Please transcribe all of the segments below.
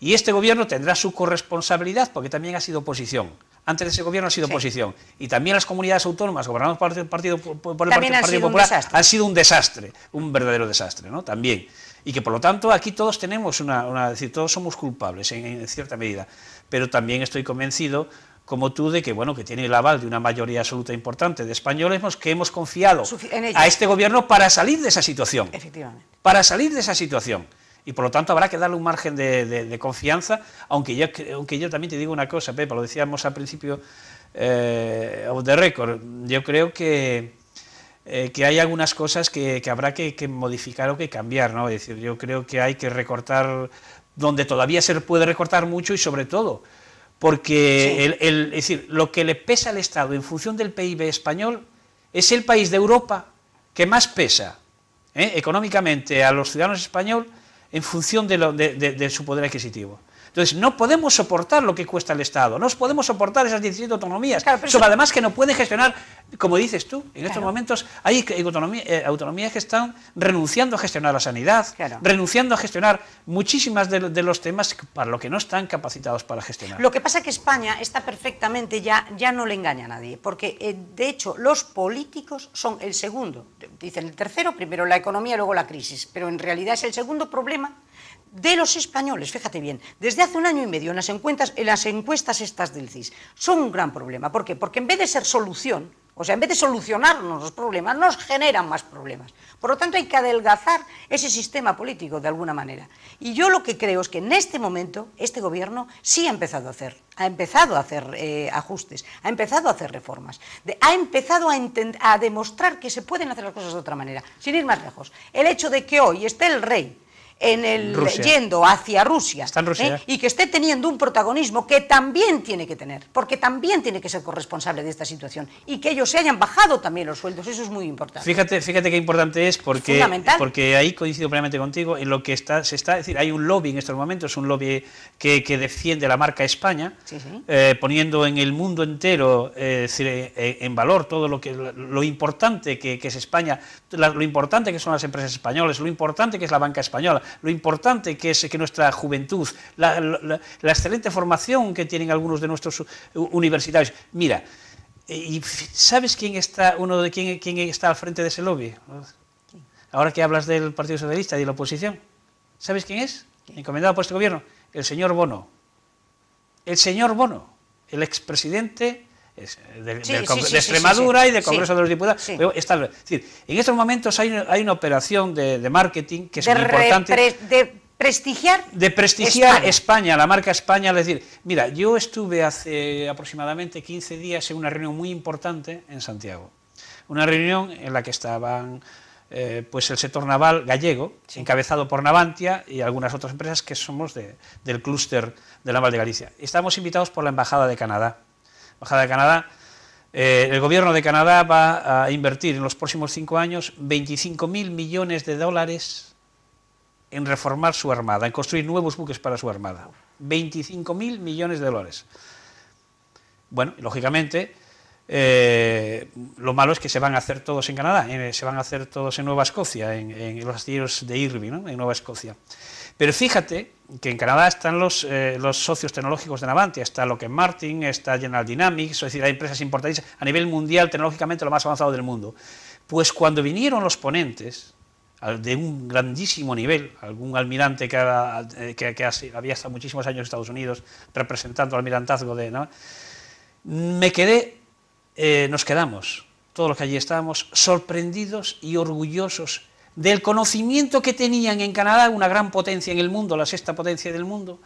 Y este gobierno tendrá su corresponsabilidad porque también ha sido oposición. Antes de ese gobierno ha sido oposición. Y también las comunidades autónomas gobernadas por el Partido, por Popular han sido un desastre, un verdadero desastre, ¿no? También. Y que por lo tanto aquí todos tenemos una, decir, todos somos culpables en, cierta medida. Pero también estoy convencido como tú de que bueno que tiene el aval de una mayoría absoluta importante de españoles que hemos confiado a este gobierno para salir de esa situación. Efectivamente. Para salir de esa situación y por lo tanto habrá que darle un margen de, confianza, aunque yo, también te digo una cosa, Pepa, lo decíamos al principio de eh, récord, yo creo que, eh, que hay algunas cosas que, habrá que, modificar o que cambiar, ¿no? Es decir, yo creo que hay que recortar donde todavía se puede recortar mucho y sobre todo, porque es decir, lo que le pesa al Estado en función del PIB español es el país de Europa que más pesa ¿eh? económicamente a los ciudadanos españoles en función de, de su poder adquisitivo. Entonces, no podemos soportar lo que cuesta el Estado, no podemos soportar esas 17 autonomías, además que no pueden gestionar, como dices tú, en estos momentos hay eh, autonomías que están renunciando a gestionar la sanidad, renunciando a gestionar muchísimas de, los temas para lo que no están capacitados para gestionar. Lo que pasa es que España está perfectamente, ya, ya no le engaña a nadie, porque eh, de hecho los políticos son el segundo, dicen el tercero, primero la economía, luego la crisis, pero en realidad es el segundo problema de los españoles, fíjate bien, desde hace un año y medio en las encuestas, las encuestas estas del CIS, son un gran problema. ¿Por qué? Porque en vez de ser solución, o sea, en vez de solucionarnos los problemas, nos generan más problemas. Por lo tanto, hay que adelgazar ese sistema político de alguna manera. Y yo lo que creo es que en este momento este gobierno sí ha empezado a hacer, ha empezado a hacer eh, ajustes, ha empezado a hacer reformas, ha empezado a, a demostrar que se pueden hacer las cosas de otra manera, sin ir más lejos. El hecho de que hoy esté el rey en el, yendo hacia Rusia, ¿eh? y que esté teniendo un protagonismo que también tiene que tener, porque también tiene que ser corresponsable de esta situación y que ellos se hayan bajado también los sueldos, eso es muy importante. Fíjate, fíjate qué importante es porque, porque ahí coincido plenamente contigo en lo que está, está, decir, hay un lobby en estos momentos, un lobby que, defiende la marca España, eh, poniendo en el mundo entero eh, en valor todo lo que lo importante que, es España, lo importante que son las empresas españolas, lo importante que es la banca española lo importante que es que nuestra juventud, la, excelente formación que tienen algunos de nuestros universitarios. Mira, eh, ¿y ¿sabes quién está, uno de quién, quién está al frente de ese lobby? Ahora que hablas del Partido Socialista y de la oposición, ¿sabes quién es? Encomendado por este gobierno, el señor Bono. El señor Bono, el expresidente de, Extremadura y del Congreso de los Diputados. en estos momentos hay, una operación de, marketing que es muy importante. de prestigiar De prestigiar España. la marca España. Es decir, mira, yo estuve hace aproximadamente 15 días en una reunión muy importante en Santiago. Una reunión en la que estaban... Eh, pues el sector naval gallego, encabezado por Navantia y algunas otras empresas que somos del clúster de Naval de Galicia. estábamos invitados por la Embajada de Canadá bajada de Canadá, eh, el gobierno de Canadá va a invertir en los próximos cinco años 25.000 millones de dólares en reformar su armada, en construir nuevos buques para su armada. 25.000 millones de dólares. Bueno, lógicamente, eh, lo malo es que se van a hacer todos en Canadá, eh, se van a hacer todos en Nueva Escocia, en, los astilleros de Irving, en Nueva Escocia. Pero fíjate que en Canadá están los, eh, los socios tecnológicos de Navantia, está Lockheed Martin, está General Dynamics, es decir, hay empresas importantes a nivel mundial tecnológicamente lo más avanzado del mundo. Pues cuando vinieron los ponentes, de un grandísimo nivel, algún almirante que, eh, había hasta muchísimos años en Estados Unidos representando al almirantazgo de... Navantia, Me quedé, eh, nos quedamos, todos los que allí estábamos, sorprendidos y orgullosos del conocimiento que tenían en Canadá, una gran potencia en el mundo, la sexta potencia del mundo,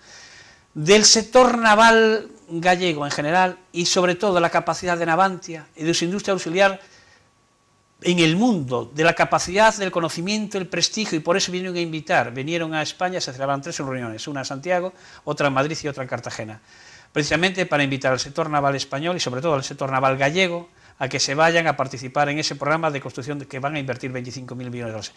del sector naval gallego en general y sobre todo la capacidad de Navantia y de su industria auxiliar en el mundo, de la capacidad, del conocimiento, el prestigio, y por eso vinieron a invitar, vinieron a España, se celebraban tres reuniones, una en Santiago, otra en Madrid y otra en Cartagena, precisamente para invitar al sector naval español y sobre todo al sector naval gallego, a que se vayan a participar en ese programa de construcción que van a invertir 25.000 millones de dólares.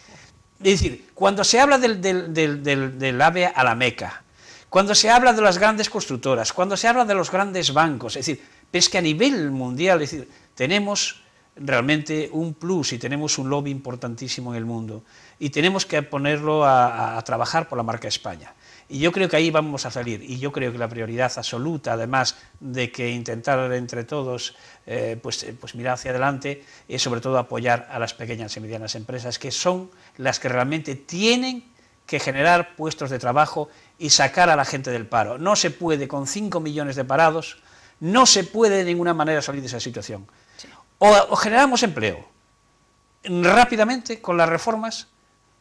Es decir, cuando se habla del, del, AVE a la Meca, cuando se habla de las grandes constructoras, cuando se habla de los grandes bancos, es decir, es que a nivel mundial, tenemos realmente un plus y tenemos un lobby importantísimo en el mundo y tenemos que ponerlo a trabajar por la marca España. Y yo creo que ahí vamos a salir. Y yo creo que la prioridad absoluta, además de que intentar entre todos eh, pues, eh, pues mirar hacia adelante, es sobre todo apoyar a las pequeñas y medianas empresas, que son las que realmente tienen que generar puestos de trabajo y sacar a la gente del paro. No se puede, con 5 millones de parados, no se puede de ninguna manera salir de esa situación. o generamos empleo mm, rápidamente con las reformas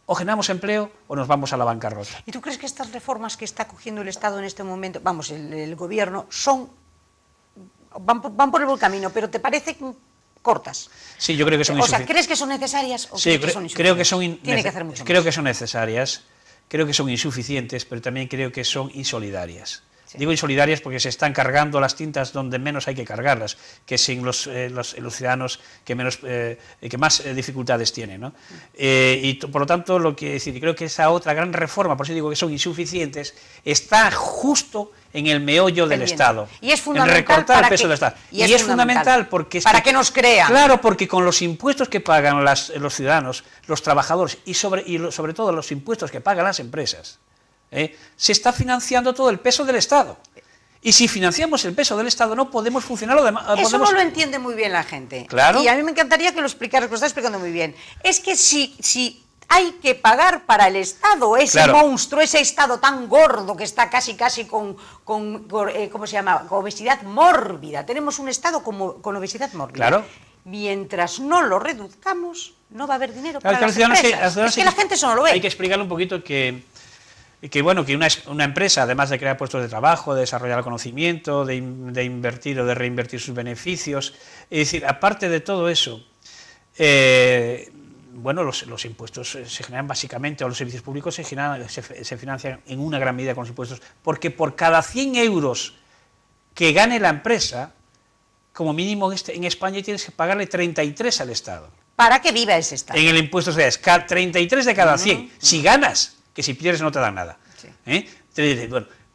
o generamos empleo o nos vamos a la bancarrota. ¿Y tú crees que estas reformas que está cogiendo el Estado en este momento, vamos, el, gobierno, son van, por el buen camino, pero te parece cortas? Sí, yo creo que son insuficientes. O sea, ¿crees que son necesarias o sí, crees que son insuficientes? Creo que son Creo que son necesarias, creo que son insuficientes, pero también creo que son insolidarias. Digo insolidarias porque se están cargando las tintas donde menos hay que cargarlas, que sin los, eh, eh, ciudadanos que, menos, eh, que más dificultades tienen. y por lo tanto, lo que decir, creo que esa otra gran reforma, por eso digo que son insuficientes, está justo en el meollo del Estado. Y es fundamental. recortar el peso del Estado. Y, es, fundamental, porque. Para que, nos crea. Claro, porque con los impuestos que pagan los ciudadanos, los trabajadores y sobre, y sobre todo los impuestos que pagan las empresas, ¿eh? se está financiando todo el peso del Estado. Y si financiamos el peso del Estado no podemos funcionar. Lo demás, eh, Eso no lo entiende muy bien la gente. Claro. Y a mí me encantaría que lo explicaras, lo está explicando muy bien. Es que si, si hay que pagar para el Estado, ese monstruo, ese Estado tan gordo que está casi, casi con, con, eh, ¿cómo se llama? obesidad mórbida. Tenemos un Estado con obesidad mórbida. Mientras no lo reduzcamos, no va a haber dinero para las empresas. es que la gente eso ve. Hay que explicarle un poquito que que bueno, que una, empresa, además de crear puestos de trabajo, de desarrollar el conocimiento, de, invertir o de reinvertir sus beneficios, es decir, aparte de todo eso, eh, bueno, los, impuestos se generan básicamente, o los servicios públicos se, financian en una gran medida con los impuestos, porque por cada 100 euros que gane la empresa, como mínimo en, este, España tienes que pagarle 33 al Estado. Para que viva ese Estado. En el impuesto o sea, es 33 de cada 100. Si ganas, que si pierdes no te dan nada. ¿eh?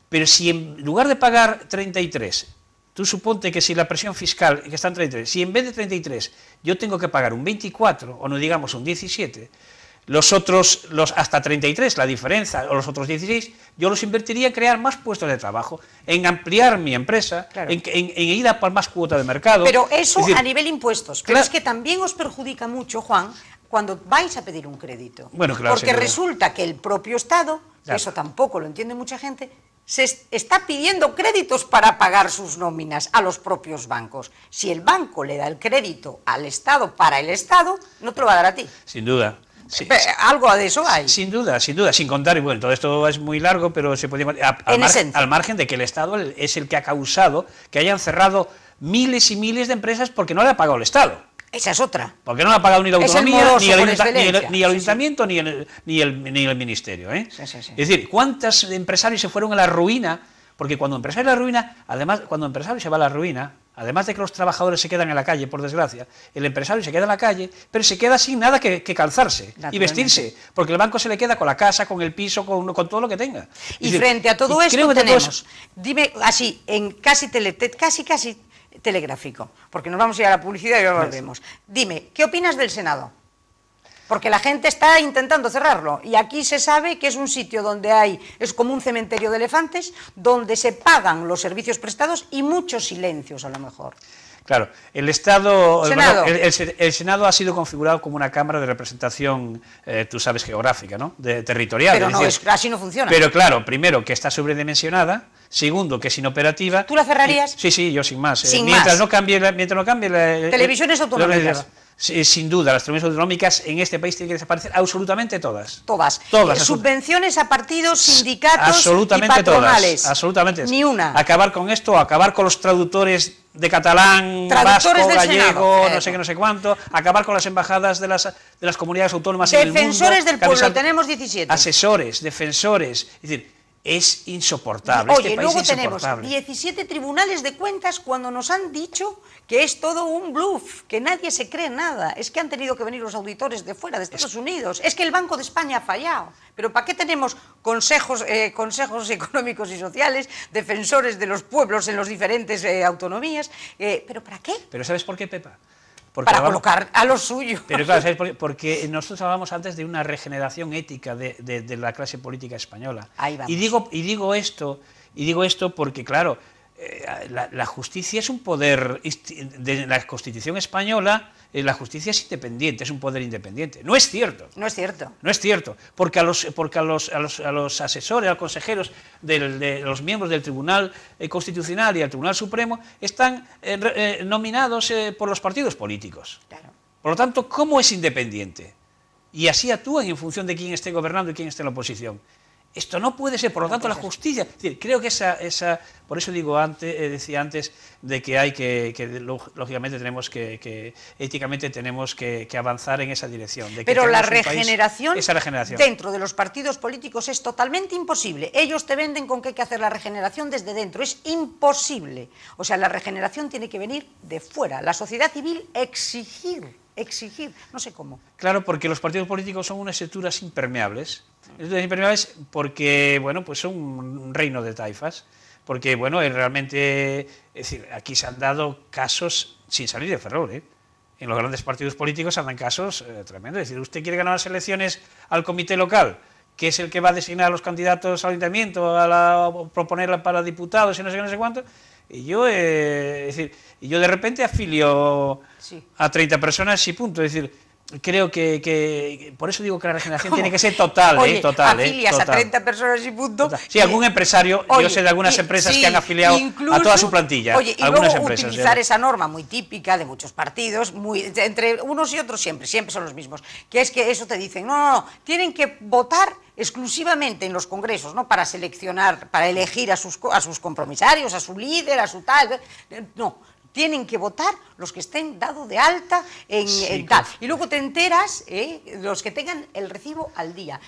pero si en lugar de pagar 33, tú suponte que si la presión fiscal, que está en 33, si en vez de 33 yo tengo que pagar un 24 o no digamos un 17, los otros, los hasta 33, la diferencia, o los otros 16, yo los invertiría en crear más puestos de trabajo, en ampliar mi empresa, en, ir a por más cuota de mercado. Pero eso a nivel impuestos. Pero es que también os perjudica mucho, Juan, cuando vais a pedir un crédito. Porque resulta que el propio Estado, eso tampoco lo entiende mucha gente, se está pidiendo créditos para pagar sus nóminas a los propios bancos. Si el banco le da el crédito al Estado para el Estado, no te lo va a dar a ti. Sin duda. Algo de eso hay. Sin duda, sin duda, sin contar, y bueno, todo esto es muy largo, pero se podría... al margen de que el Estado es el que ha causado que hayan cerrado miles y miles de empresas porque no le ha pagado el Estado. Esa es otra. Porque no la ha pagado ni la autonomía, ni el, ni el, ayuntamiento, Ni, el, ni, el, ministerio. ¿eh? es decir, ¿cuántos empresarios se fueron a la ruina? Porque cuando empresario la ruina, además, cuando empresario se va a la ruina, además de que los trabajadores se quedan en la calle, por desgracia, el empresario se queda en la calle, pero se queda sin nada que, calzarse y vestirse, porque el banco se le queda con la casa, con el piso, con, todo lo que tenga. Y, frente a todo esto tenemos, dime así, en casi, tele, casi, casi telegráfico, porque nos vamos a ir a la publicidad y ahora volvemos. Dime, ¿qué opinas del Senado? porque la gente está intentando cerrarlo. Y aquí se sabe que es un sitio donde hay, es como un cementerio de elefantes, donde se pagan los servicios prestados y muchos silencios a lo mejor. Claro, el Estado, eh, Senado. El, Senado ha sido configurado como una cámara de representación, eh, tú sabes, geográfica, ¿no? De, territorial. Pero no, así no funciona. Pero claro, primero que está sobredimensionada, segundo que es inoperativa. ¿Tú la cerrarías? sí, sí, yo sin más. Eh, mientras no cambie, mientras no cambie. La, Televisiones sin duda, las transmisiones autonómicas en este país tienen que desaparecer absolutamente todas. Todas. Todas. Eh, subvenciones a partidos, sindicatos absolutamente y patronales. Todas, absolutamente. Ni una. Acabar con esto, acabar con los traductores de catalán, vasco, gallego, no sé qué, no sé cuánto, acabar con las embajadas de las, de las comunidades autónomas defensores en el mundo. Defensores del pueblo, tenemos 17. Asesores, defensores, es decir, es insoportable. Este Oye, luego tenemos 17 tribunales de cuentas cuando nos han dicho que es todo un bluff, que nadie se cree nada. Es que han tenido que venir los auditores de fuera, de Estados Unidos. Es que el Banco de España ha fallado. Pero ¿para qué tenemos consejos, eh, consejos económicos y sociales, defensores de los pueblos en las diferentes eh, autonomías? Eh, ¿Pero para qué? ¿Pero sabes por qué, Pepa? para colocar a los suyos. Pero claro, Porque, nosotros hablábamos antes de una regeneración ética de, de, de la clase política española. Y digo, y digo esto, y digo esto porque, claro, eh, la, justicia es un poder de la Constitución española, eh, la justicia es independiente, es un poder independiente. No es cierto. No es cierto. No es cierto, porque a los, porque a los, a los, asesores, a los consejeros de los miembros del Tribunal eh, Constitucional y al Tribunal Supremo están nominados por los partidos políticos. Por lo tanto, ¿cómo es independiente? Y así actúan en función de quién esté gobernando y quién esté en la oposición. Esto no puede ser, por lo tanto, la justicia. creo que esa, esa por eso digo antes, eh, decía antes, de que hay que, que lógicamente tenemos que, éticamente tenemos que, avanzar en esa dirección. Pero la regeneración, esa regeneración dentro de los partidos políticos es totalmente imposible. Ellos te venden con que hay que hacer la regeneración desde dentro. Es imposible. O sea, la regeneración tiene que venir de fuera. La sociedad civil exigir exigir, no sé cómo. Claro, porque los partidos políticos son unas estructuras impermeables. Estructuras impermeables porque, bueno, pues son un reino de taifas. Porque, bueno, realmente, es decir, aquí se han dado casos sin salir de Ferrol, ¿eh? En los grandes partidos políticos se han casos eh, tremendos. Es decir, usted quiere ganar las elecciones al comité local, que es el que va a designar a los candidatos al ayuntamiento, a, la, proponerla para diputados y no sé qué, no sé cuánto y yo, eh, yo de repente afilio a 30 personas y punto. Es decir, creo que, que, por eso digo que la regeneración tiene que ser total, eh, total, ¿eh? afilias a 30 personas y punto. Sí, algún empresario, yo sé de algunas empresas que han afiliado a toda su plantilla. Oye, y luego utilizar ¿eh? esa norma muy típica de muchos partidos, muy entre unos y otros siempre, siempre son los mismos, que es que eso te dicen, no, no, no, tienen que votar exclusivamente en los congresos, ¿no? Para seleccionar, para elegir a sus, a sus compromisarios, a su líder, a su tal. Eh, no, tienen que votar los que estén dado de alta en, el tal. Y luego te enteras, eh, los que tengan el recibo al día.